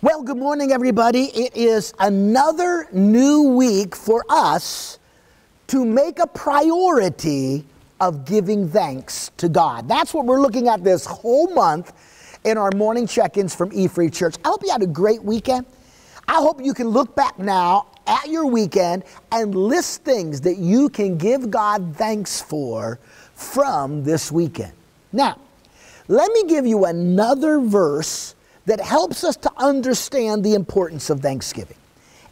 Well, good morning, everybody. It is another new week for us to make a priority of giving thanks to God. That's what we're looking at this whole month in our morning check ins from E Free Church. I hope you had a great weekend. I hope you can look back now at your weekend and list things that you can give God thanks for from this weekend. Now, let me give you another verse that helps us to understand the importance of thanksgiving.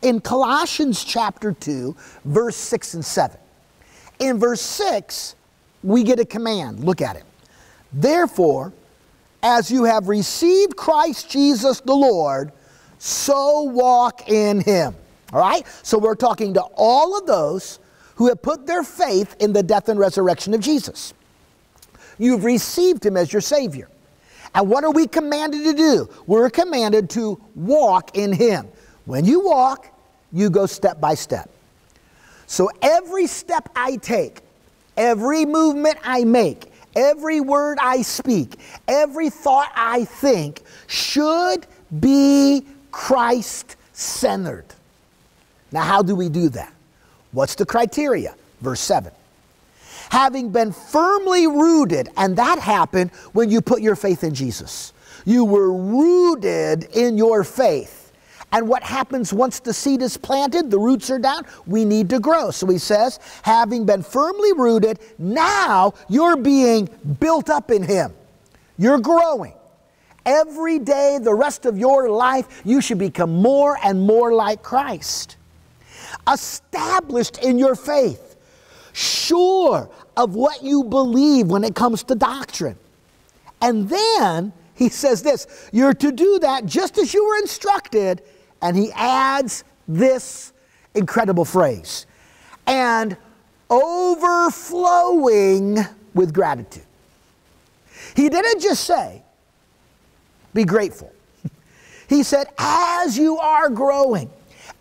In Colossians chapter 2, verse 6 and 7. In verse 6, we get a command. Look at it. Therefore, as you have received Christ Jesus the Lord, so walk in him. All right? So we're talking to all of those who have put their faith in the death and resurrection of Jesus. You've received him as your Savior. And what are we commanded to do? We're commanded to walk in Him. When you walk, you go step by step. So every step I take, every movement I make, every word I speak, every thought I think should be Christ centered. Now, how do we do that? What's the criteria? Verse 7 having been firmly rooted. And that happened when you put your faith in Jesus. You were rooted in your faith. And what happens once the seed is planted, the roots are down, we need to grow. So he says, having been firmly rooted, now you're being built up in him. You're growing. Every day, the rest of your life, you should become more and more like Christ. Established in your faith sure of what you believe when it comes to doctrine. And then he says this you're to do that just as you were instructed. And he adds this incredible phrase and overflowing with gratitude. He didn't just say, be grateful. He said, as you are growing,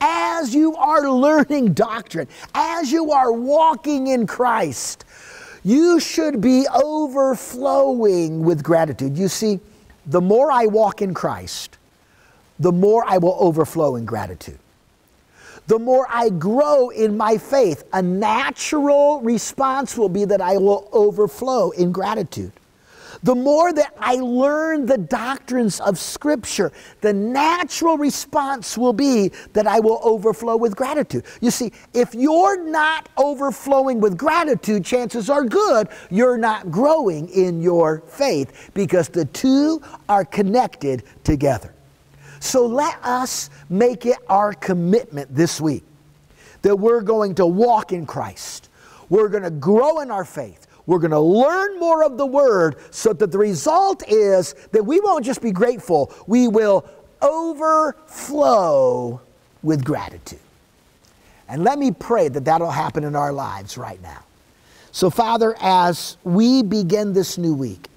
as you are learning doctrine, as you are walking in Christ, you should be overflowing with gratitude. You see, the more I walk in Christ, the more I will overflow in gratitude. The more I grow in my faith, a natural response will be that I will overflow in gratitude. The more that I learn the doctrines of Scripture, the natural response will be that I will overflow with gratitude. You see, if you're not overflowing with gratitude, chances are good you're not growing in your faith because the two are connected together. So let us make it our commitment this week that we're going to walk in Christ. We're going to grow in our faith. We're going to learn more of the word so that the result is that we won't just be grateful, we will overflow with gratitude. And let me pray that that'll happen in our lives right now. So, Father, as we begin this new week,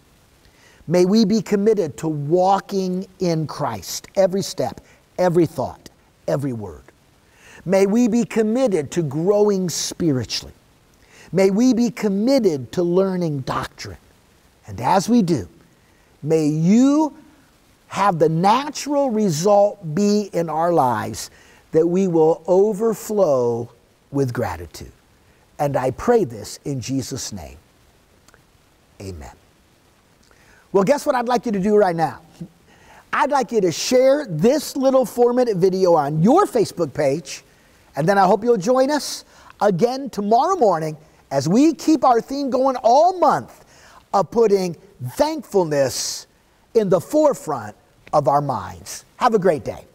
may we be committed to walking in Christ every step, every thought, every word. May we be committed to growing spiritually. May we be committed to learning doctrine. And as we do, may you have the natural result be in our lives that we will overflow with gratitude. And I pray this in Jesus' name. Amen. Well, guess what I'd like you to do right now? I'd like you to share this little four minute video on your Facebook page, and then I hope you'll join us again tomorrow morning as we keep our theme going all month of putting thankfulness in the forefront of our minds. Have a great day.